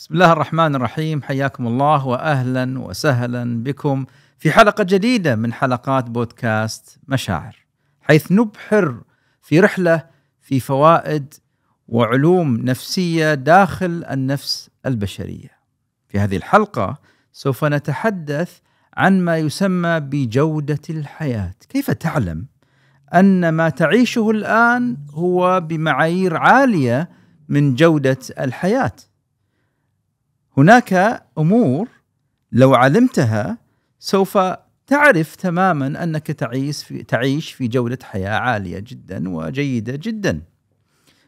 بسم الله الرحمن الرحيم حياكم الله واهلا وسهلا بكم في حلقه جديده من حلقات بودكاست مشاعر حيث نبحر في رحله في فوائد وعلوم نفسيه داخل النفس البشريه. في هذه الحلقه سوف نتحدث عن ما يسمى بجوده الحياه، كيف تعلم ان ما تعيشه الان هو بمعايير عاليه من جوده الحياه؟ هناك امور لو علمتها سوف تعرف تماما انك تعيش في تعيش في جوده حياه عاليه جدا وجيده جدا.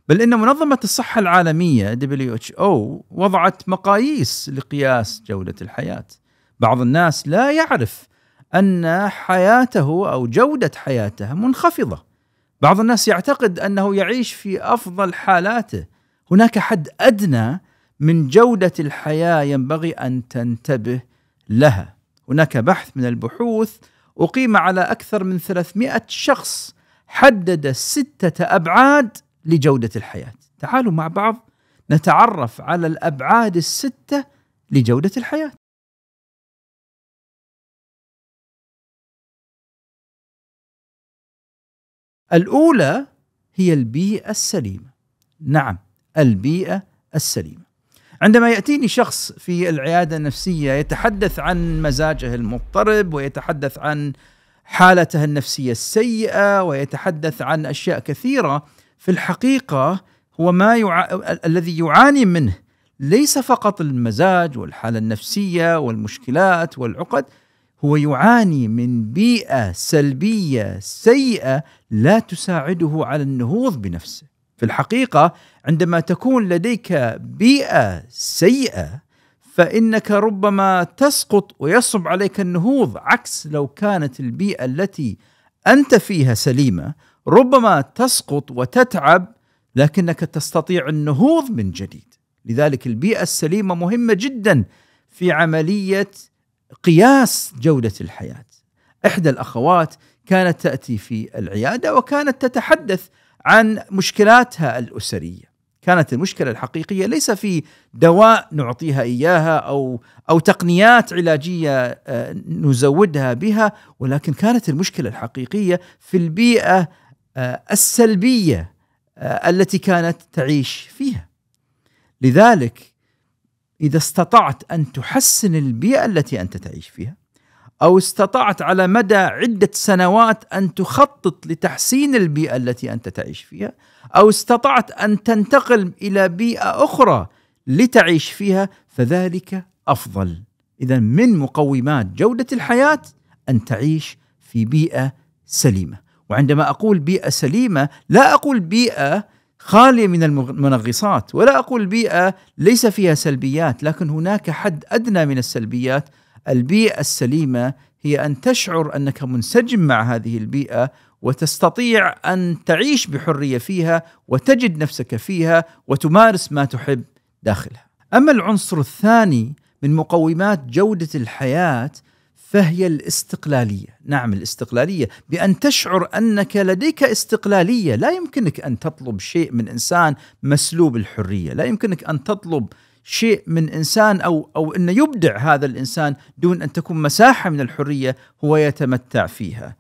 بل ان منظمه الصحه العالميه WHO وضعت مقاييس لقياس جوده الحياه. بعض الناس لا يعرف ان حياته او جوده حياته منخفضه. بعض الناس يعتقد انه يعيش في افضل حالاته. هناك حد ادنى من جودة الحياة ينبغي أن تنتبه لها هناك بحث من البحوث أقيم على أكثر من 300 شخص حدد ستة أبعاد لجودة الحياة تعالوا مع بعض نتعرف على الأبعاد الستة لجودة الحياة الأولى هي البيئة السليمة نعم البيئة السليمة عندما ياتيني شخص في العياده النفسيه يتحدث عن مزاجه المضطرب ويتحدث عن حالته النفسيه السيئه ويتحدث عن اشياء كثيره في الحقيقه هو ما يع... الذي يعاني منه ليس فقط المزاج والحاله النفسيه والمشكلات والعقد هو يعاني من بيئه سلبيه سيئه لا تساعده على النهوض بنفسه في الحقيقه عندما تكون لديك بيئه سيئه فانك ربما تسقط ويصعب عليك النهوض عكس لو كانت البيئه التي انت فيها سليمه ربما تسقط وتتعب لكنك تستطيع النهوض من جديد لذلك البيئه السليمه مهمه جدا في عمليه قياس جوده الحياه احدى الاخوات كانت تاتي في العياده وكانت تتحدث عن مشكلاتها الاسريه كانت المشكله الحقيقيه ليس في دواء نعطيها اياها او او تقنيات علاجيه آه، نزودها بها ولكن كانت المشكله الحقيقيه في البيئه آه، السلبيه آه، التي كانت تعيش فيها لذلك اذا استطعت ان تحسن البيئه التي انت تعيش فيها او استطعت على مدى عده سنوات ان تخطط لتحسين البيئه التي انت تعيش فيها او استطعت ان تنتقل الى بيئه اخرى لتعيش فيها فذلك افضل اذا من مقومات جوده الحياه ان تعيش في بيئه سليمه وعندما اقول بيئه سليمه لا اقول بيئه خاليه من المنغصات ولا اقول بيئه ليس فيها سلبيات لكن هناك حد ادنى من السلبيات البيئه السليمه هي ان تشعر انك منسجم مع هذه البيئه وتستطيع ان تعيش بحريه فيها وتجد نفسك فيها وتمارس ما تحب داخلها. اما العنصر الثاني من مقومات جوده الحياه فهي الاستقلاليه، نعم الاستقلاليه، بان تشعر انك لديك استقلاليه، لا يمكنك ان تطلب شيء من انسان مسلوب الحريه، لا يمكنك ان تطلب شيء من انسان او او انه يبدع هذا الانسان دون ان تكون مساحه من الحريه هو يتمتع فيها.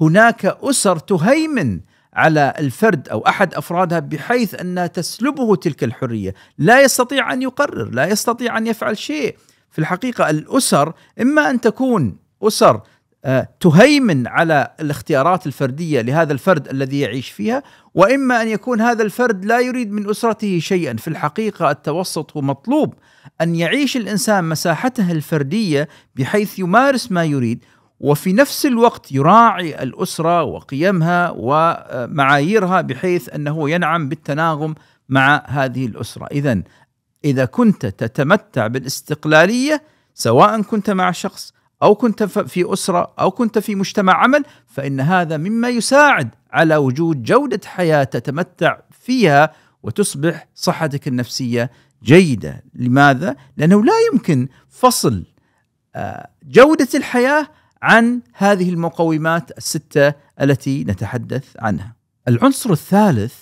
هناك اسر تهيمن على الفرد او احد افرادها بحيث انها تسلبه تلك الحريه، لا يستطيع ان يقرر، لا يستطيع ان يفعل شيء. في الحقيقه الاسر اما ان تكون اسر آه، تهيمن على الاختيارات الفرديه لهذا الفرد الذي يعيش فيها واما ان يكون هذا الفرد لا يريد من اسرته شيئا في الحقيقه التوسط هو مطلوب ان يعيش الانسان مساحته الفرديه بحيث يمارس ما يريد وفي نفس الوقت يراعي الاسره وقيمها ومعاييرها بحيث انه ينعم بالتناغم مع هذه الاسره اذا اذا كنت تتمتع بالاستقلاليه سواء كنت مع شخص او كنت في اسره او كنت في مجتمع عمل فان هذا مما يساعد على وجود جوده حياه تتمتع فيها وتصبح صحتك النفسيه جيده، لماذا؟ لانه لا يمكن فصل آه، جوده الحياه عن هذه المقومات السته التي نتحدث عنها. العنصر الثالث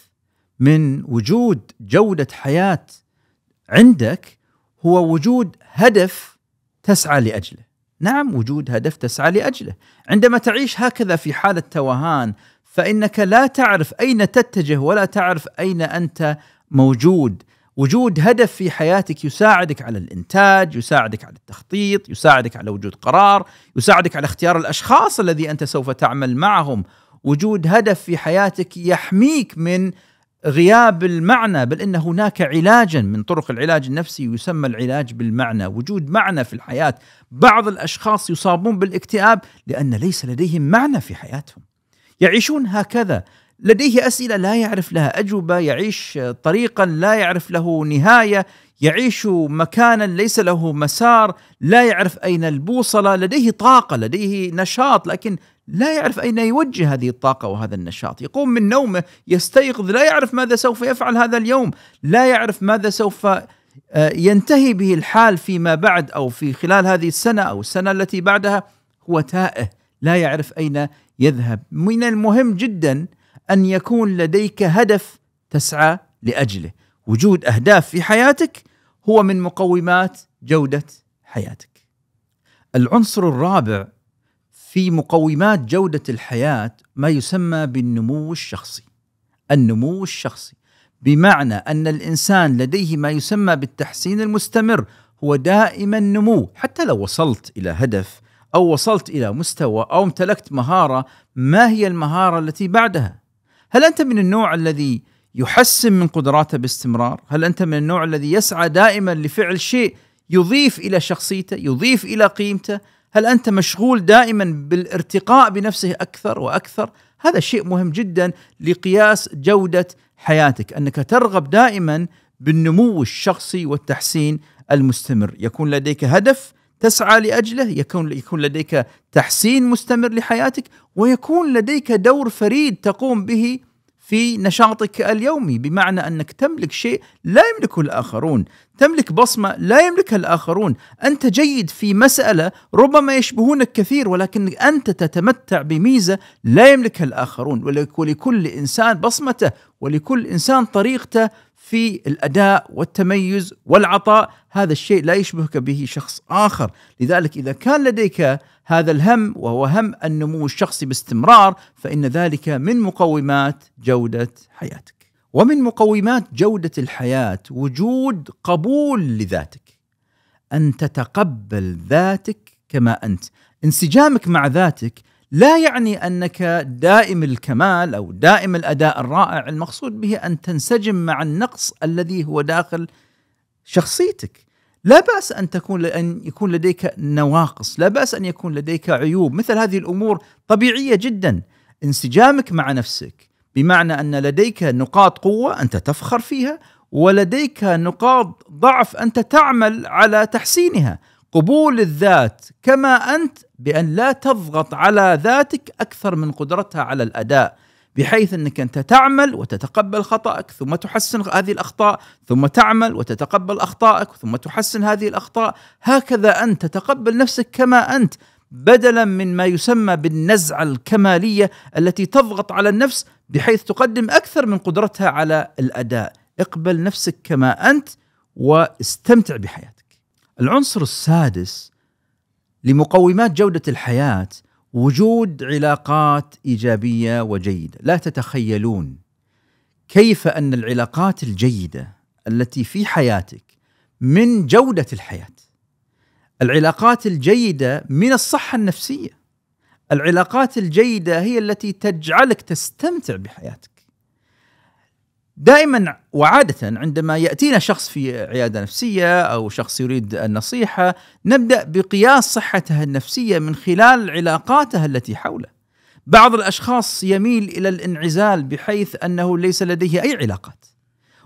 من وجود جوده حياه عندك هو وجود هدف تسعى لاجله. نعم وجود هدف تسعى لاجله عندما تعيش هكذا في حاله توهان فانك لا تعرف اين تتجه ولا تعرف اين انت موجود وجود هدف في حياتك يساعدك على الانتاج، يساعدك على التخطيط، يساعدك على وجود قرار، يساعدك على اختيار الاشخاص الذي انت سوف تعمل معهم، وجود هدف في حياتك يحميك من غياب المعنى بل ان هناك علاجا من طرق العلاج النفسي يسمى العلاج بالمعنى، وجود معنى في الحياه، بعض الاشخاص يصابون بالاكتئاب لان ليس لديهم معنى في حياتهم. يعيشون هكذا، لديه اسئله لا يعرف لها اجوبه، يعيش طريقا لا يعرف له نهايه، يعيش مكانا ليس له مسار لا يعرف أين البوصلة لديه طاقة لديه نشاط لكن لا يعرف أين يوجه هذه الطاقة وهذا النشاط يقوم من نومه يستيقظ لا يعرف ماذا سوف يفعل هذا اليوم لا يعرف ماذا سوف آه، ينتهي به الحال فيما بعد أو في خلال هذه السنة أو السنة التي بعدها هو تائه لا يعرف أين يذهب من المهم جدا أن يكون لديك هدف تسعى لأجله وجود اهداف في حياتك هو من مقومات جوده حياتك. العنصر الرابع في مقومات جوده الحياه ما يسمى بالنمو الشخصي. النمو الشخصي بمعنى ان الانسان لديه ما يسمى بالتحسين المستمر هو دائما نمو حتى لو وصلت الى هدف او وصلت الى مستوى او امتلكت مهاره ما هي المهاره التي بعدها؟ هل انت من النوع الذي يحسن من قدراته باستمرار هل أنت من النوع الذي يسعى دائما لفعل شيء يضيف إلى شخصيته يضيف إلى قيمته هل أنت مشغول دائما بالارتقاء بنفسه أكثر وأكثر هذا شيء مهم جدا لقياس جودة حياتك أنك ترغب دائما بالنمو الشخصي والتحسين المستمر يكون لديك هدف تسعى لاجله يكون يكون لديك تحسين مستمر لحياتك ويكون لديك دور فريد تقوم به في نشاطك اليومي بمعنى انك تملك شيء لا يملكه الاخرون، تملك بصمه لا يملكها الاخرون، انت جيد في مساله ربما يشبهونك كثير ولكن انت تتمتع بميزه لا يملكها الاخرون، ولكل انسان بصمته ولكل انسان طريقته في الاداء والتميز والعطاء هذا الشيء لا يشبهك به شخص اخر لذلك اذا كان لديك هذا الهم وهو هم النمو الشخصي باستمرار فان ذلك من مقومات جوده حياتك ومن مقومات جوده الحياه وجود قبول لذاتك ان تتقبل ذاتك كما انت انسجامك مع ذاتك لا يعني انك دائم الكمال او دائم الاداء الرائع المقصود به ان تنسجم مع النقص الذي هو داخل شخصيتك لا باس ان تكون ان يكون لديك نواقص لا باس ان يكون لديك عيوب مثل هذه الامور طبيعيه جدا انسجامك مع نفسك بمعنى ان لديك نقاط قوه انت تفخر فيها ولديك نقاط ضعف انت تعمل على تحسينها قبول الذات كما انت بان لا تضغط على ذاتك اكثر من قدرتها على الاداء بحيث انك انت تعمل وتتقبل خطأك ثم تحسن هذه الاخطاء ثم تعمل وتتقبل اخطائك ثم تحسن هذه الاخطاء هكذا انت تتقبل نفسك كما انت بدلا من ما يسمى بالنزعه الكماليه التي تضغط على النفس بحيث تقدم اكثر من قدرتها على الاداء اقبل نفسك كما انت واستمتع بحياتك العنصر السادس لمقومات جودة الحياة وجود علاقات إيجابية وجيدة، لا تتخيلون كيف أن العلاقات الجيدة التي في حياتك من جودة الحياة. العلاقات الجيدة من الصحة النفسية. العلاقات الجيدة هي التي تجعلك تستمتع بحياتك. دائما وعادة عندما يأتينا شخص في عيادة نفسية أو شخص يريد النصيحة نبدأ بقياس صحته النفسية من خلال علاقاته التي حوله بعض الأشخاص يميل إلى الانعزال بحيث أنه ليس لديه أي علاقات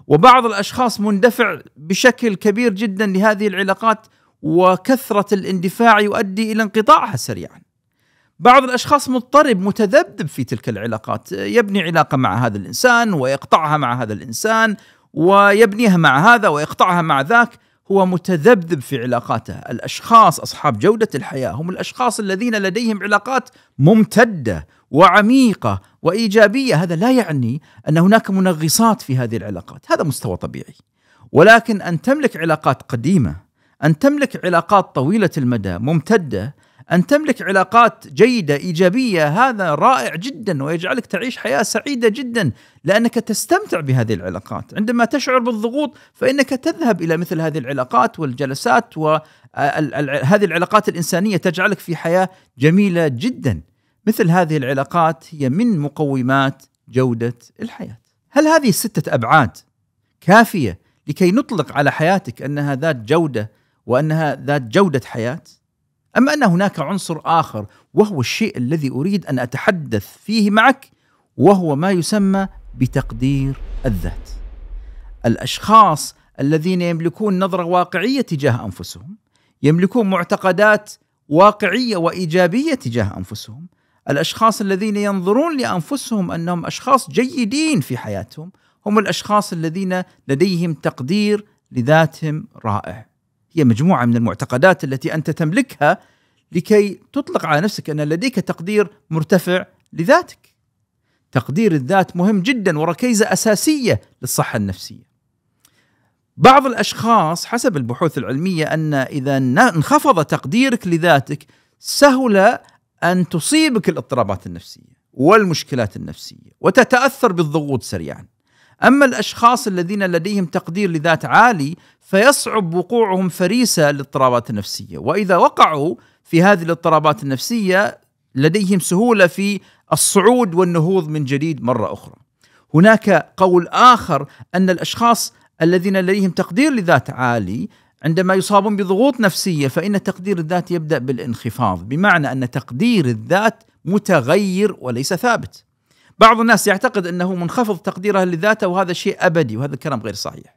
وبعض الأشخاص مندفع بشكل كبير جدا لهذه العلاقات وكثرة الاندفاع يؤدي إلى انقطاعها سريعا بعض الاشخاص مضطرب متذبذب في تلك العلاقات يبني علاقه مع هذا الانسان ويقطعها مع هذا الانسان ويبنيها مع هذا ويقطعها مع ذاك هو متذبذب في علاقاته الاشخاص اصحاب جوده الحياه هم الاشخاص الذين لديهم علاقات ممتده وعميقه وايجابيه هذا لا يعني ان هناك منغصات في هذه العلاقات هذا مستوى طبيعي ولكن ان تملك علاقات قديمه ان تملك علاقات طويله المدى ممتده ان تملك علاقات جيده ايجابيه هذا رائع جدا ويجعلك تعيش حياه سعيده جدا لانك تستمتع بهذه العلاقات، عندما تشعر بالضغوط فانك تذهب الى مثل هذه العلاقات والجلسات وهذه العلاقات الانسانيه تجعلك في حياه جميله جدا. مثل هذه العلاقات هي من مقومات جوده الحياه. هل هذه السته ابعاد كافيه لكي نطلق على حياتك انها ذات جوده وانها ذات جوده حياه؟ أما أن هناك عنصر آخر وهو الشيء الذي أريد أن أتحدث فيه معك وهو ما يسمى بتقدير الذات. الأشخاص الذين يملكون نظرة واقعية تجاه أنفسهم، يملكون معتقدات واقعية وإيجابية تجاه أنفسهم، الأشخاص الذين ينظرون لأنفسهم أنهم أشخاص جيدين في حياتهم، هم الأشخاص الذين لديهم تقدير لذاتهم رائع. هي مجموعه من المعتقدات التي انت تملكها لكي تطلق على نفسك ان لديك تقدير مرتفع لذاتك. تقدير الذات مهم جدا وركيزه اساسيه للصحه النفسيه. بعض الاشخاص حسب البحوث العلميه ان اذا انخفض تقديرك لذاتك سهل ان تصيبك الاضطرابات النفسيه والمشكلات النفسيه وتتاثر بالضغوط سريعا. اما الاشخاص الذين لديهم تقدير لذات عالي فيصعب وقوعهم فريسه للاضطرابات النفسيه، واذا وقعوا في هذه الاضطرابات النفسيه لديهم سهوله في الصعود والنهوض من جديد مره اخرى. هناك قول اخر ان الاشخاص الذين لديهم تقدير لذات عالي عندما يصابون بضغوط نفسيه فان تقدير الذات يبدا بالانخفاض، بمعنى ان تقدير الذات متغير وليس ثابت. بعض الناس يعتقد انه منخفض تقديره لذاته وهذا شيء ابدي وهذا الكلام غير صحيح.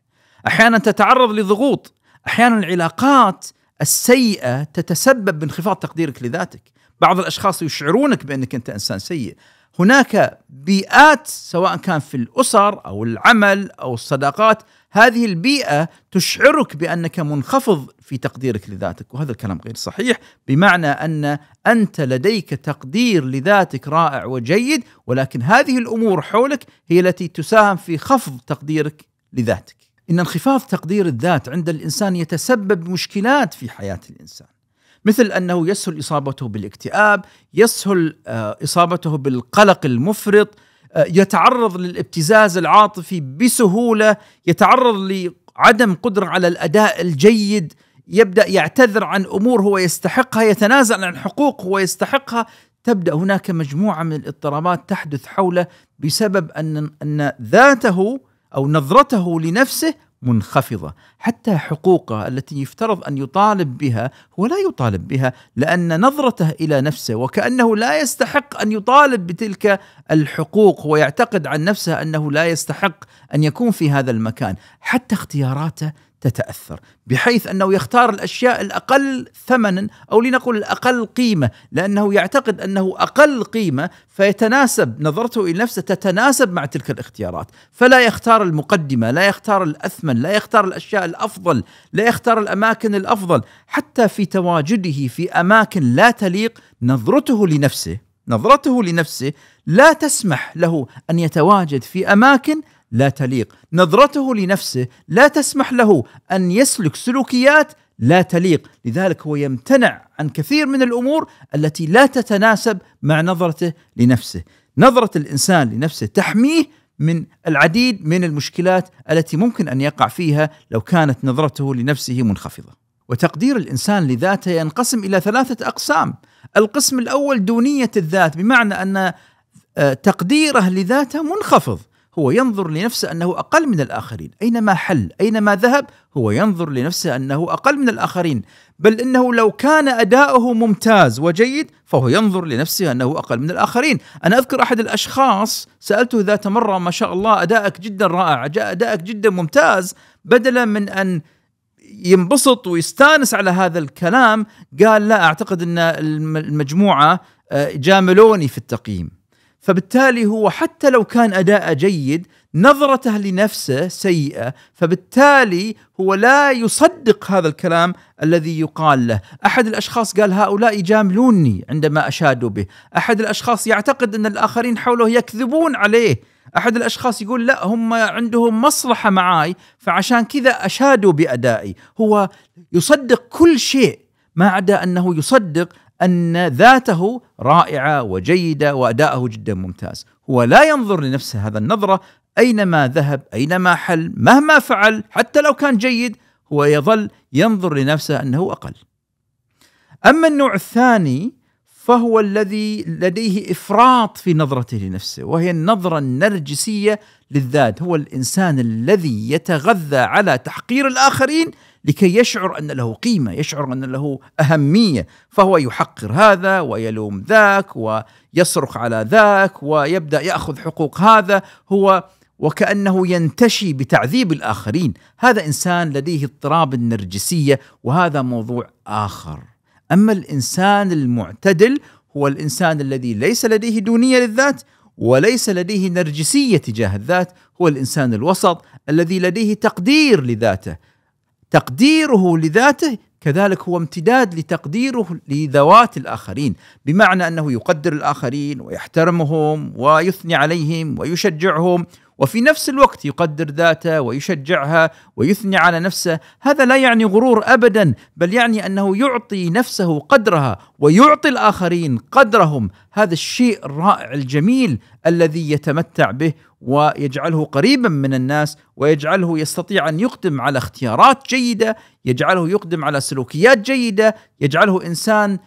احيانا تتعرض لضغوط، احيانا العلاقات السيئه تتسبب بانخفاض تقديرك لذاتك. بعض الاشخاص يشعرونك بانك انت انسان سيء. هناك بيئات سواء كان في الاسر او العمل او الصداقات هذه البيئه تشعرك بانك منخفض في تقديرك لذاتك وهذا الكلام غير صحيح بمعنى ان انت لديك تقدير لذاتك رائع وجيد ولكن هذه الامور حولك هي التي تساهم في خفض تقديرك لذاتك ان انخفاض تقدير الذات عند الانسان يتسبب مشكلات في حياه الانسان مثل انه يسهل اصابته بالاكتئاب يسهل آه، اصابته بالقلق المفرط آه، يتعرض للابتزاز العاطفي بسهوله يتعرض لعدم قدره على الاداء الجيد يبدا يعتذر عن امور هو يستحقها يتنازل عن حقوق هو يستحقها تبدا هناك مجموعه من الاضطرابات تحدث حوله بسبب ان ان ذاته او نظرته لنفسه منخفضه، حتى حقوقه التي يفترض ان يطالب بها هو لا يطالب بها لان نظرته الى نفسه وكانه لا يستحق ان يطالب بتلك الحقوق ويعتقد عن نفسه انه لا يستحق ان يكون في هذا المكان، حتى اختياراته تتاثر بحيث انه يختار الاشياء الاقل ثمنا او لنقل الاقل قيمه لانه يعتقد انه اقل قيمه فيتناسب نظرته الى نفسه تتناسب مع تلك الاختيارات فلا يختار المقدمه لا يختار الاثمن لا يختار الاشياء الافضل لا يختار الاماكن الافضل حتى في تواجده في اماكن لا تليق نظرته لنفسه نظرته لنفسه لا تسمح له ان يتواجد في اماكن لا تليق نظرته لنفسه لا تسمح له ان يسلك سلوكيات لا تليق لذلك هو يمتنع عن كثير من الامور التي لا تتناسب مع نظرته لنفسه نظره الانسان لنفسه تحميه من العديد من المشكلات التي ممكن ان يقع فيها لو كانت نظرته لنفسه منخفضه وتقدير الانسان لذاته ينقسم الى ثلاثه اقسام القسم الاول دونيه الذات بمعنى ان آه، تقديره لذاته منخفض هو ينظر لنفسه أنه أقل من الآخرين أينما حل أينما ذهب هو ينظر لنفسه أنه أقل من الآخرين بل إنه لو كان أداؤه ممتاز وجيد فهو ينظر لنفسه أنه أقل من الآخرين أنا أذكر أحد الأشخاص سألته ذات مرة ما شاء الله أداءك جدا رائع أداءك جدا ممتاز بدلا من أن ينبسط ويستانس على هذا الكلام قال لا أعتقد أن المجموعة آه، جاملوني في التقييم فبالتالي هو حتى لو كان أداءه جيد نظرته لنفسه سيئة فبالتالي هو لا يصدق هذا الكلام الذي يقال له أحد الأشخاص قال هؤلاء يجاملوني عندما أشادوا به أحد الأشخاص يعتقد أن الآخرين حوله يكذبون عليه أحد الأشخاص يقول لا هم عندهم مصلحة معاي فعشان كذا أشادوا بأدائي هو يصدق كل شيء ما عدا أنه يصدق ان ذاته رائعه وجيده واداءه جدا ممتاز، هو لا ينظر لنفسه هذا النظره اينما ذهب، اينما حل، مهما فعل، حتى لو كان جيد هو يظل ينظر لنفسه انه اقل. اما النوع الثاني فهو الذي لديه افراط في نظرته لنفسه، وهي النظره النرجسيه للذات، هو الانسان الذي يتغذى على تحقير الاخرين لكي يشعر أن له قيمة يشعر أن له أهمية فهو يحقر هذا ويلوم ذاك ويصرخ على ذاك ويبدأ يأخذ حقوق هذا هو وكأنه ينتشي بتعذيب الآخرين هذا إنسان لديه اضطراب النرجسية وهذا موضوع آخر أما الإنسان المعتدل هو الإنسان الذي ليس لديه دونية للذات وليس لديه نرجسيه تجاه الذات هو الانسان الوسط الذي لديه تقدير لذاته تقديره لذاته كذلك هو امتداد لتقديره لذوات الاخرين، بمعنى انه يقدر الاخرين ويحترمهم ويثني عليهم ويشجعهم وفي نفس الوقت يقدر ذاته ويشجعها ويثني على نفسه هذا لا يعني غرور ابدا بل يعني انه يعطي نفسه قدرها ويعطي الاخرين قدرهم هذا الشيء الرائع الجميل الذي يتمتع به ويجعله قريبا من الناس ويجعله يستطيع ان يقدم على اختيارات جيده يجعله يقدم على سلوكيات جيده يجعله انسان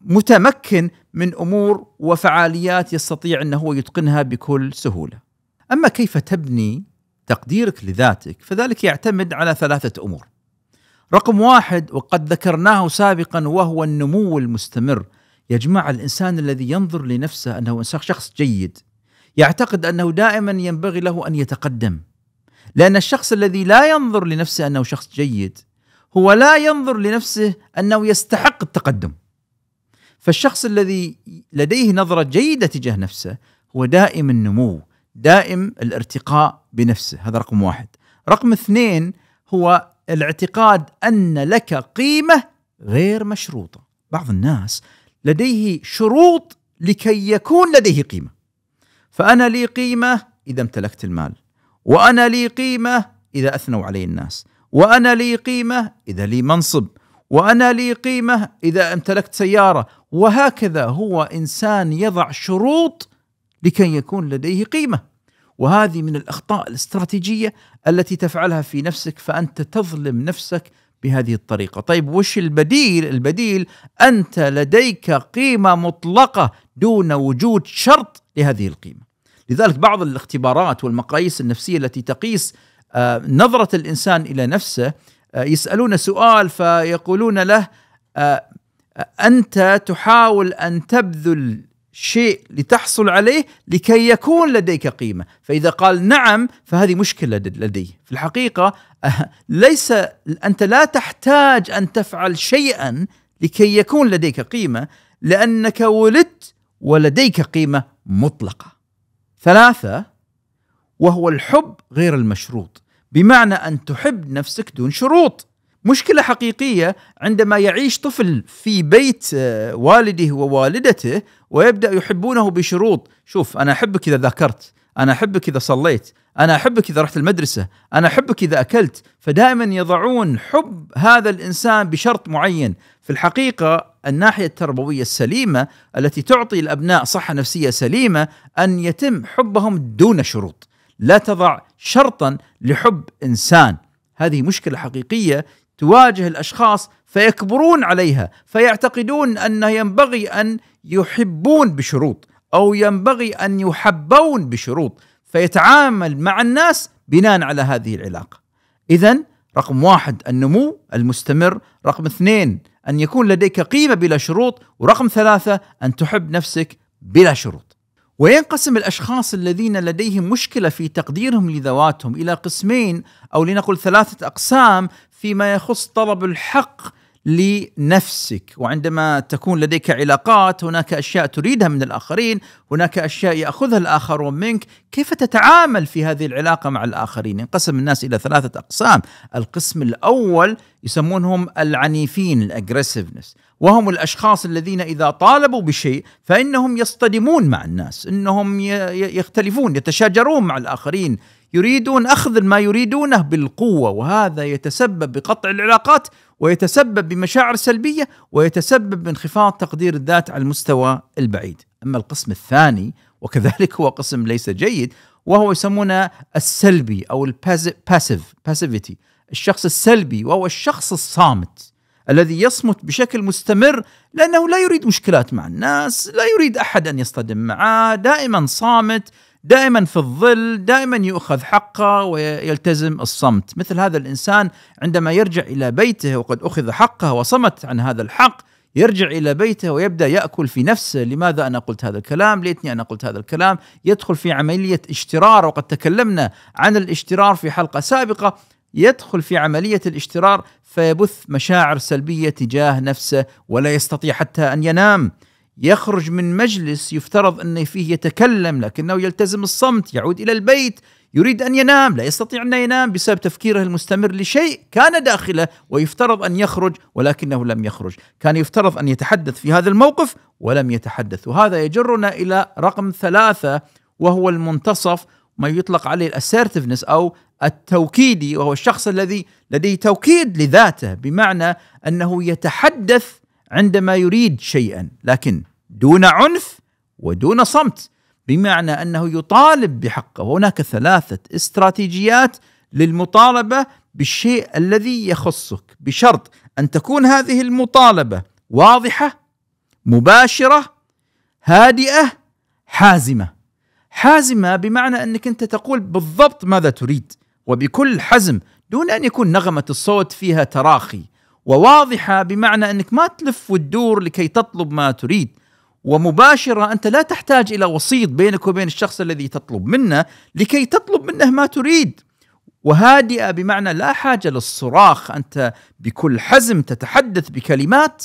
متمكن من امور وفعاليات يستطيع انه يتقنها بكل سهوله أما كيف تبني تقديرك لذاتك فذلك يعتمد على ثلاثة أمور رقم واحد وقد ذكرناه سابقا وهو النمو المستمر يا جماعة الإنسان الذي ينظر لنفسه أنه شخص جيد يعتقد أنه دائما ينبغي له أن يتقدم لأن الشخص الذي لا ينظر لنفسه أنه شخص جيد هو لا ينظر لنفسه أنه يستحق التقدم فالشخص الذي لديه نظرة جيدة تجاه نفسه هو دائم النمو دائم الارتقاء بنفسه هذا رقم واحد رقم اثنين هو الاعتقاد أن لك قيمة غير مشروطة بعض الناس لديه شروط لكي يكون لديه قيمة فأنا لي قيمة إذا امتلكت المال وأنا لي قيمة إذا أثنوا علي الناس وأنا لي قيمة إذا لي منصب وأنا لي قيمة إذا امتلكت سيارة وهكذا هو إنسان يضع شروط لكي يكون لديه قيمه وهذه من الاخطاء الاستراتيجيه التي تفعلها في نفسك فانت تظلم نفسك بهذه الطريقه، طيب وش البديل؟ البديل انت لديك قيمه مطلقه دون وجود شرط لهذه القيمه. لذلك بعض الاختبارات والمقاييس النفسيه التي تقيس آه، نظره الانسان الى نفسه آه، يسالون سؤال فيقولون له آه، انت تحاول ان تبذل شيء لتحصل عليه لكي يكون لديك قيمة فإذا قال نعم فهذه مشكلة لديه في الحقيقة أه، ليس أنت لا تحتاج أن تفعل شيئا لكي يكون لديك قيمة لأنك ولدت ولديك قيمة مطلقة ثلاثة وهو الحب غير المشروط بمعنى أن تحب نفسك دون شروط مشكلة حقيقية عندما يعيش طفل في بيت آه، والده ووالدته ويبدأ يحبونه بشروط شوف أنا أحبك إذا ذاكرت أنا أحبك إذا صليت أنا أحبك إذا رحت المدرسة أنا أحبك إذا أكلت فدائما يضعون حب هذا الإنسان بشرط معين في الحقيقة الناحية التربوية السليمة التي تعطي الأبناء صحة نفسية سليمة أن يتم حبهم دون شروط لا تضع شرطا لحب إنسان هذه مشكلة حقيقية تواجه الاشخاص فيكبرون عليها فيعتقدون ان ينبغي ان يحبون بشروط او ينبغي ان يحبون بشروط فيتعامل مع الناس بناء على هذه العلاقه. اذا رقم واحد النمو المستمر، رقم اثنين ان يكون لديك قيمه بلا شروط، ورقم ثلاثه ان تحب نفسك بلا شروط. وينقسم الاشخاص الذين لديهم مشكله في تقديرهم لذواتهم الى قسمين او لنقل ثلاثه اقسام فيما يخص طلب الحق لنفسك وعندما تكون لديك علاقات هناك اشياء تريدها من الاخرين هناك اشياء ياخذها الاخرون منك كيف تتعامل في هذه العلاقه مع الاخرين انقسم الناس الى ثلاثه اقسام القسم الاول يسمونهم العنيفين الاجريسيفنس وهم الاشخاص الذين اذا طالبوا بشيء فانهم يصطدمون مع الناس انهم يختلفون يتشاجرون مع الاخرين يريدون اخذ ما يريدونه بالقوه وهذا يتسبب بقطع العلاقات ويتسبب بمشاعر سلبيه ويتسبب بانخفاض تقدير الذات على المستوى البعيد. اما القسم الثاني وكذلك هو قسم ليس جيد وهو يسمونه السلبي او الباسيف باسيفيتي الشخص السلبي وهو الشخص الصامت الذي يصمت بشكل مستمر لانه لا يريد مشكلات مع الناس، لا يريد احد ان يصطدم معه، دائما صامت دائما في الظل دائما يؤخذ حقه ويلتزم الصمت مثل هذا الانسان عندما يرجع الى بيته وقد اخذ حقه وصمت عن هذا الحق يرجع الى بيته ويبدا ياكل في نفسه لماذا انا قلت هذا الكلام ليتني انا قلت هذا الكلام يدخل في عمليه اشترار وقد تكلمنا عن الاشترار في حلقه سابقه يدخل في عمليه الاشترار فيبث مشاعر سلبيه تجاه نفسه ولا يستطيع حتى ان ينام يخرج من مجلس يفترض أن فيه يتكلم لكنه يلتزم الصمت يعود إلى البيت يريد أن ينام لا يستطيع أن ينام بسبب تفكيره المستمر لشيء كان داخله ويفترض أن يخرج ولكنه لم يخرج كان يفترض أن يتحدث في هذا الموقف ولم يتحدث وهذا يجرنا إلى رقم ثلاثة وهو المنتصف ما يطلق عليه الاسيرتفنس او التوكيدي وهو الشخص الذي لديه توكيد لذاته بمعنى انه يتحدث عندما يريد شيئا لكن دون عنف ودون صمت بمعنى انه يطالب بحقه وهناك ثلاثه استراتيجيات للمطالبه بالشيء الذي يخصك بشرط ان تكون هذه المطالبه واضحه مباشره هادئه حازمه حازمه بمعنى انك انت تقول بالضبط ماذا تريد وبكل حزم دون ان يكون نغمه الصوت فيها تراخي وواضحه بمعنى انك ما تلف وتدور لكي تطلب ما تريد ومباشره انت لا تحتاج الى وسيط بينك وبين الشخص الذي تطلب منه لكي تطلب منه ما تريد وهادئه بمعنى لا حاجه للصراخ انت بكل حزم تتحدث بكلمات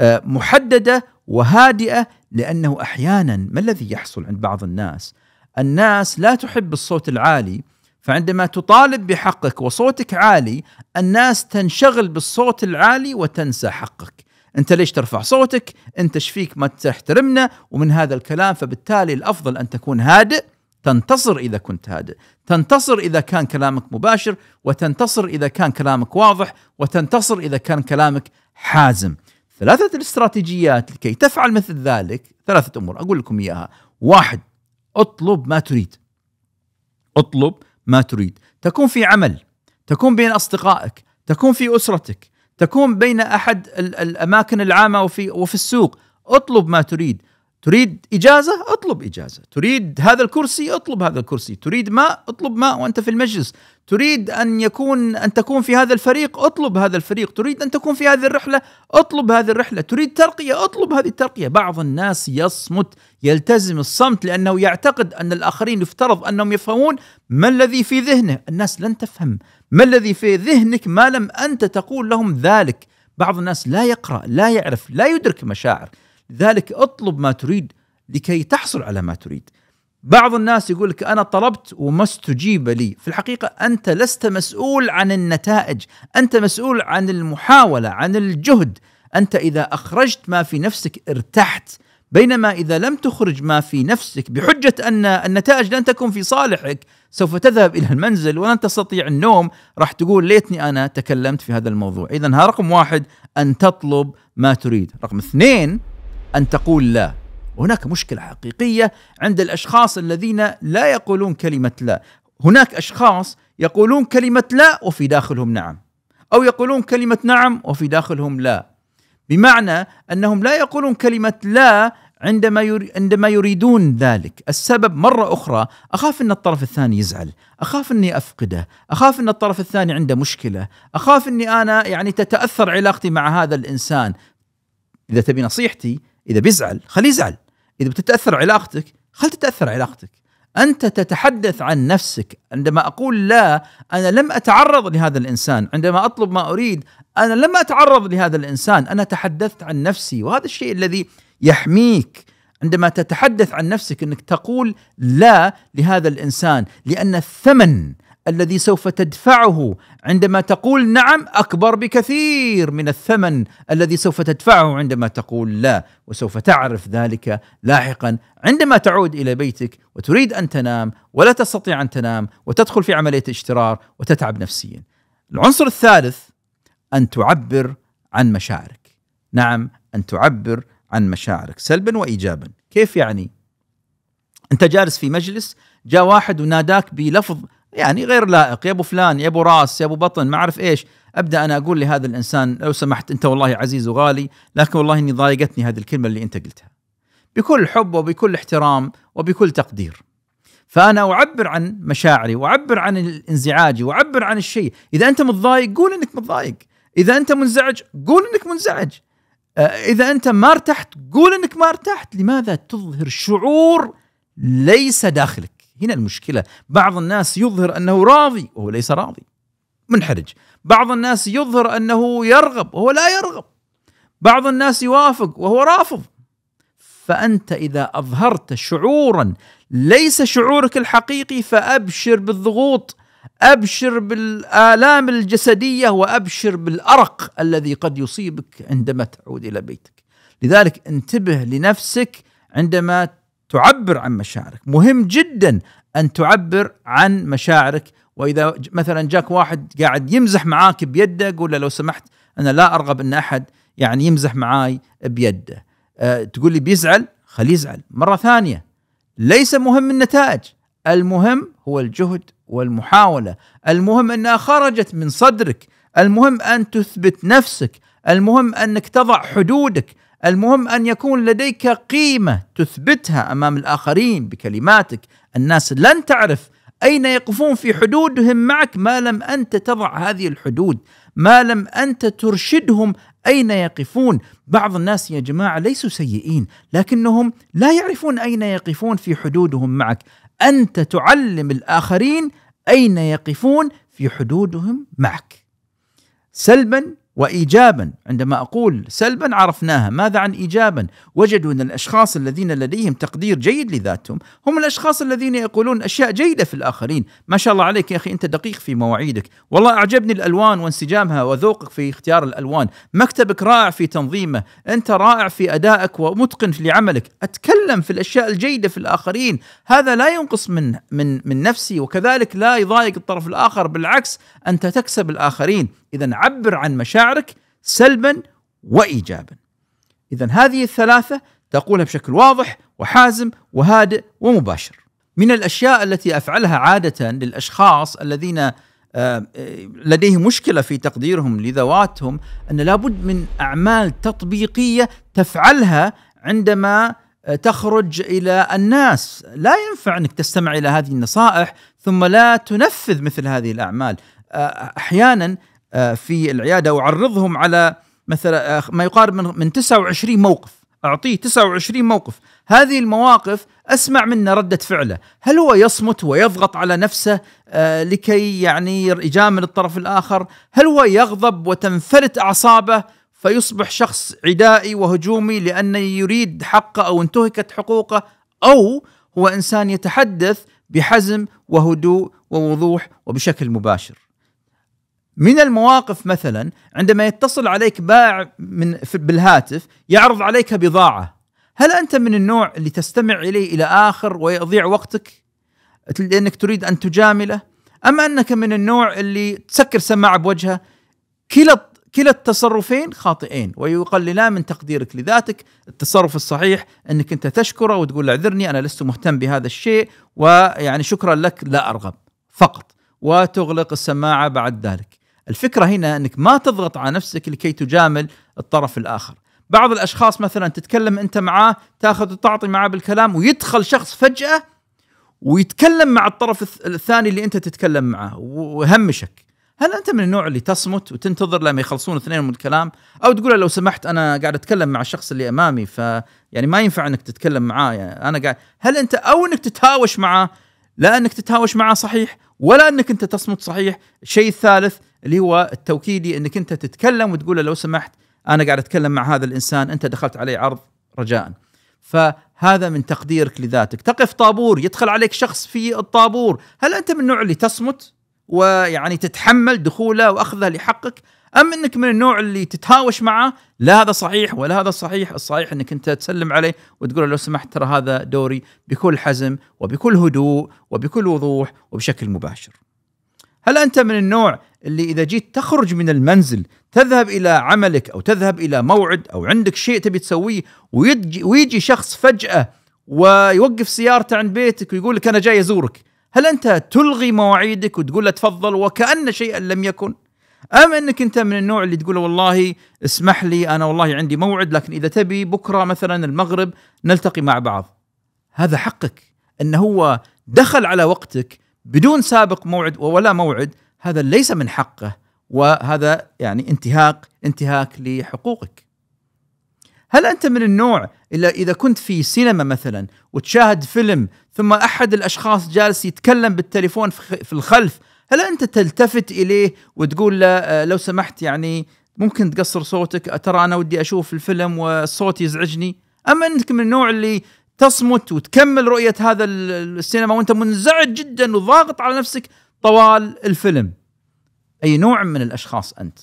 آه، محدده وهادئه لانه احيانا ما الذي يحصل عند بعض الناس؟ الناس لا تحب الصوت العالي فعندما تطالب بحقك وصوتك عالي الناس تنشغل بالصوت العالي وتنسى حقك انت ليش ترفع صوتك انت شفيك ما تحترمنا ومن هذا الكلام فبالتالي الافضل ان تكون هادئ تنتصر اذا كنت هادئ تنتصر اذا كان كلامك مباشر وتنتصر اذا كان كلامك واضح وتنتصر اذا كان كلامك حازم ثلاثه الاستراتيجيات لكي تفعل مثل ذلك ثلاثه امور اقول لكم اياها واحد اطلب ما تريد اطلب ما تريد تكون في عمل تكون بين أصدقائك تكون في أسرتك تكون بين أحد الأماكن العامة وفي, وفي السوق اطلب ما تريد تريد إجازة اطلب إجازة تريد هذا الكرسي اطلب هذا الكرسي تريد ماء اطلب ماء وأنت في المجلس تريد أن يكون أن تكون في هذا الفريق اطلب هذا الفريق تريد أن تكون في هذه الرحلة اطلب هذه الرحلة تريد ترقية اطلب هذه الترقية بعض الناس يصمت يلتزم الصمت لأنه يعتقد أن الآخرين يفترض أنهم يفهمون ما الذي في ذهنه الناس لن تفهم ما الذي في ذهنك ما لم أنت تقول لهم ذلك بعض الناس لا يقرأ لا يعرف لا يدرك مشاعر لذلك اطلب ما تريد لكي تحصل على ما تريد بعض الناس يقول لك انا طلبت وما استجيب لي، في الحقيقه انت لست مسؤول عن النتائج، انت مسؤول عن المحاوله، عن الجهد، انت اذا اخرجت ما في نفسك ارتحت، بينما اذا لم تخرج ما في نفسك بحجه ان النتائج لن تكون في صالحك، سوف تذهب الى المنزل ولن تستطيع النوم، راح تقول ليتني انا تكلمت في هذا الموضوع، اذا رقم واحد ان تطلب ما تريد، رقم اثنين ان تقول لا هناك مشكله حقيقيه عند الاشخاص الذين لا يقولون كلمه لا هناك اشخاص يقولون كلمه لا وفي داخلهم نعم او يقولون كلمه نعم وفي داخلهم لا بمعنى انهم لا يقولون كلمه لا عندما عندما يريدون ذلك السبب مرة أخرى أخاف أن الطرف الثاني يزعل أخاف أني أفقده أخاف أن الطرف الثاني عنده مشكلة أخاف أني أنا يعني تتأثر علاقتي مع هذا الإنسان إذا تبي نصيحتي اذا بيزعل خليه يزعل اذا بتتاثر علاقتك خل تتاثر علاقتك انت تتحدث عن نفسك عندما اقول لا انا لم اتعرض لهذا الانسان عندما اطلب ما اريد انا لم اتعرض لهذا الانسان انا تحدثت عن نفسي وهذا الشيء الذي يحميك عندما تتحدث عن نفسك انك تقول لا لهذا الانسان لان الثمن الذي سوف تدفعه عندما تقول نعم اكبر بكثير من الثمن الذي سوف تدفعه عندما تقول لا وسوف تعرف ذلك لاحقا عندما تعود الى بيتك وتريد ان تنام ولا تستطيع ان تنام وتدخل في عمليه اشترار وتتعب نفسيا. العنصر الثالث ان تعبر عن مشاعرك. نعم ان تعبر عن مشاعرك سلبا وايجابا، كيف يعني؟ انت جالس في مجلس جاء واحد وناداك بلفظ يعني غير لائق يا ابو فلان يا ابو راس يا ابو بطن ما اعرف ايش ابدا انا اقول لهذا الانسان لو سمحت انت والله عزيز وغالي لكن والله اني ضايقتني هذه الكلمه اللي انت قلتها بكل حب وبكل احترام وبكل تقدير فانا اعبر عن مشاعري واعبر عن انزعاجي واعبر عن الشيء اذا انت متضايق قول انك متضايق اذا انت منزعج قول انك منزعج آه، اذا انت ما ارتحت قول انك ما ارتحت لماذا تظهر شعور ليس داخلك هنا المشكلة بعض الناس يظهر أنه راضي وهو ليس راضي منحرج بعض الناس يظهر أنه يرغب وهو لا يرغب بعض الناس يوافق وهو رافض فأنت إذا أظهرت شعورا ليس شعورك الحقيقي فأبشر بالضغوط أبشر بالآلام الجسدية وأبشر بالأرق الذي قد يصيبك عندما تعود إلى بيتك لذلك انتبه لنفسك عندما تعبر عن مشاعرك مهم جدا أن تعبر عن مشاعرك وإذا مثلا جاك واحد قاعد يمزح معاك بيده قول له لو سمحت أنا لا أرغب أن أحد يعني يمزح معاي بيده أه تقول لي بيزعل خليه يزعل مرة ثانية ليس مهم النتائج المهم هو الجهد والمحاولة المهم أنها خرجت من صدرك المهم أن تثبت نفسك المهم أنك تضع حدودك المهم ان يكون لديك قيمه تثبتها امام الاخرين بكلماتك الناس لن تعرف اين يقفون في حدودهم معك ما لم انت تضع هذه الحدود ما لم انت ترشدهم اين يقفون بعض الناس يا جماعه ليسوا سيئين لكنهم لا يعرفون اين يقفون في حدودهم معك انت تعلم الاخرين اين يقفون في حدودهم معك سلبا وايجابا عندما اقول سلبا عرفناها ماذا عن ايجابا وجدوا ان الاشخاص الذين لديهم تقدير جيد لذاتهم هم الاشخاص الذين يقولون اشياء جيده في الاخرين ما شاء الله عليك يا اخي انت دقيق في مواعيدك والله اعجبني الالوان وانسجامها وذوقك في اختيار الالوان مكتبك رائع في تنظيمه انت رائع في ادائك ومتقن لعملك اتكلم في الاشياء الجيده في الاخرين هذا لا ينقص من من من نفسي وكذلك لا يضايق الطرف الاخر بالعكس انت تكسب الاخرين إذا عبر عن مشاعرك سلبا وإيجابا إذا هذه الثلاثة تقولها بشكل واضح وحازم وهادئ ومباشر من الأشياء التي أفعلها عادة للأشخاص الذين آه، آه، لديهم مشكلة في تقديرهم لذواتهم أن لابد من أعمال تطبيقية تفعلها عندما آه، تخرج إلى الناس لا ينفع أنك تستمع إلى هذه النصائح ثم لا تنفذ مثل هذه الأعمال أحيانا آه، في العياده واعرضهم على مثلا آه، ما يقارب من من 29 موقف اعطيه 29 موقف هذه المواقف اسمع منه رده فعله هل هو يصمت ويضغط على نفسه آه، لكي يعني يجامل الطرف الاخر هل هو يغضب وتنفلت اعصابه فيصبح شخص عدائي وهجومي لانه يريد حقه او انتهكت حقوقه او هو انسان يتحدث بحزم وهدوء ووضوح وبشكل مباشر من المواقف مثلا عندما يتصل عليك بائع من بالهاتف يعرض عليك بضاعه هل انت من النوع اللي تستمع اليه الى اخر ويضيع وقتك لانك تريد ان تجامله ام انك من النوع اللي تسكر سماعه بوجهه كلا كلا التصرفين خاطئين ويقللان من تقديرك لذاتك التصرف الصحيح انك انت تشكره وتقول اعذرني انا لست مهتم بهذا الشيء ويعني شكرا لك لا ارغب فقط وتغلق السماعه بعد ذلك الفكره هنا انك ما تضغط على نفسك لكي تجامل الطرف الاخر بعض الاشخاص مثلا تتكلم انت معاه تاخذ وتعطي معاه بالكلام ويدخل شخص فجاه ويتكلم مع الطرف الثاني اللي انت تتكلم معه وهمشك هل انت من النوع اللي تصمت وتنتظر لما يخلصون اثنين من الكلام او تقول لو سمحت انا قاعد اتكلم مع الشخص اللي امامي ف يعني ما ينفع انك تتكلم معاه يعني انا قاعد هل انت او انك تتهاوش معاه لا انك تتهاوش معاه صحيح ولا انك انت تصمت صحيح الشيء الثالث اللي هو التوكيدي انك انت تتكلم وتقول له لو سمحت انا قاعد اتكلم مع هذا الانسان انت دخلت عليه عرض رجاء فهذا من تقديرك لذاتك تقف طابور يدخل عليك شخص في الطابور هل انت من النوع اللي تصمت ويعني تتحمل دخوله واخذه لحقك ام انك من النوع اللي تتهاوش معه لا هذا صحيح ولا هذا صحيح الصحيح انك انت تسلم عليه وتقول لو سمحت ترى هذا دوري بكل حزم وبكل هدوء وبكل وضوح وبشكل مباشر هل انت من النوع اللي اذا جيت تخرج من المنزل تذهب الى عملك او تذهب الى موعد او عندك شيء تبي تسويه ويجي, ويجي شخص فجاه ويوقف سيارته عند بيتك ويقول لك انا جاي ازورك هل انت تلغي مواعيدك وتقول له تفضل وكان شيئا لم يكن ام انك انت من النوع اللي تقول والله اسمح لي انا والله عندي موعد لكن اذا تبي بكره مثلا المغرب نلتقي مع بعض هذا حقك ان هو دخل على وقتك بدون سابق موعد ولا موعد هذا ليس من حقه وهذا يعني انتهاك انتهاك لحقوقك هل انت من النوع الا اذا كنت في سينما مثلا وتشاهد فيلم ثم احد الاشخاص جالس يتكلم بالتليفون في الخلف هل انت تلتفت اليه وتقول له آه، لو سمحت يعني ممكن تقصر صوتك ترى انا ودي اشوف الفيلم والصوت يزعجني اما انك من النوع اللي تصمت وتكمل رؤيه هذا السينما وانت منزعج جدا وضاغط على نفسك طوال الفيلم اي نوع من الاشخاص انت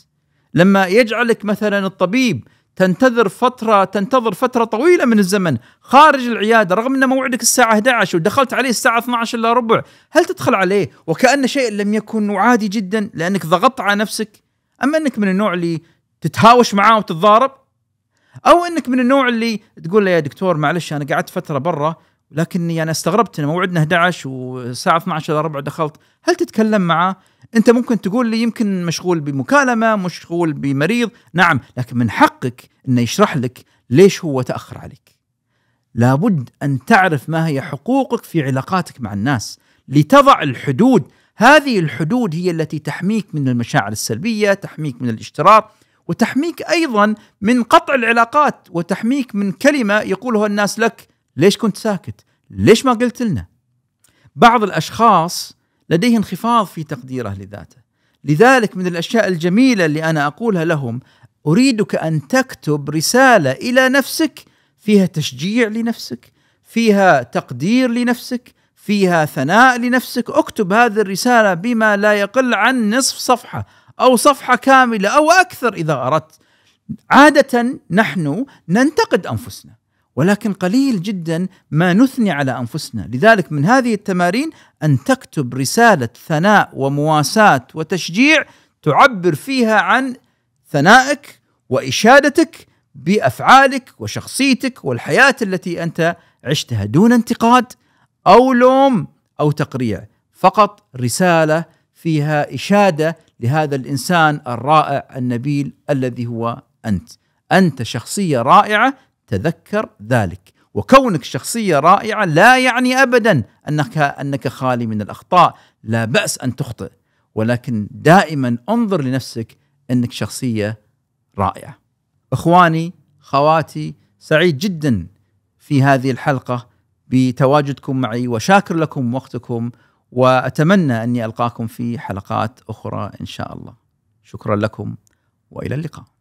لما يجعلك مثلا الطبيب تنتظر فتره تنتظر فتره طويله من الزمن خارج العياده رغم ان موعدك الساعه 11 ودخلت عليه الساعه 12 الا ربع هل تدخل عليه وكان شيء لم يكن عادي جدا لانك ضغطت على نفسك اما انك من النوع اللي تتهاوش معاه وتتضارب او انك من النوع اللي تقول له يا دكتور معلش انا قعدت فتره برا لكني يعني انا استغربت ان موعدنا 11 والساعه 12 الا ربع دخلت هل تتكلم معاه انت ممكن تقول لي يمكن مشغول بمكالمه مشغول بمريض نعم لكن من حقك انه يشرح لك ليش هو تاخر عليك لابد ان تعرف ما هي حقوقك في علاقاتك مع الناس لتضع الحدود هذه الحدود هي التي تحميك من المشاعر السلبيه تحميك من الاشتراط وتحميك ايضا من قطع العلاقات وتحميك من كلمه يقولها الناس لك ليش كنت ساكت ليش ما قلت لنا بعض الأشخاص لديه انخفاض في تقديره لذاته لذلك من الأشياء الجميلة اللي أنا أقولها لهم أريدك أن تكتب رسالة إلى نفسك فيها تشجيع لنفسك فيها تقدير لنفسك فيها ثناء لنفسك اكتب هذه الرسالة بما لا يقل عن نصف صفحة أو صفحة كاملة أو أكثر إذا أردت عادة نحن ننتقد أنفسنا ولكن قليل جدا ما نثني على انفسنا، لذلك من هذه التمارين ان تكتب رساله ثناء ومواساه وتشجيع تعبر فيها عن ثنائك واشادتك بافعالك وشخصيتك والحياه التي انت عشتها دون انتقاد او لوم او تقريع، فقط رساله فيها اشاده لهذا الانسان الرائع النبيل الذي هو انت. انت شخصيه رائعه تذكر ذلك وكونك شخصيه رائعه لا يعني ابدا انك انك خالي من الاخطاء لا باس ان تخطئ ولكن دائما انظر لنفسك انك شخصيه رائعه اخواني خواتي سعيد جدا في هذه الحلقه بتواجدكم معي وشاكر لكم وقتكم واتمنى اني القاكم في حلقات اخرى ان شاء الله شكرا لكم والى اللقاء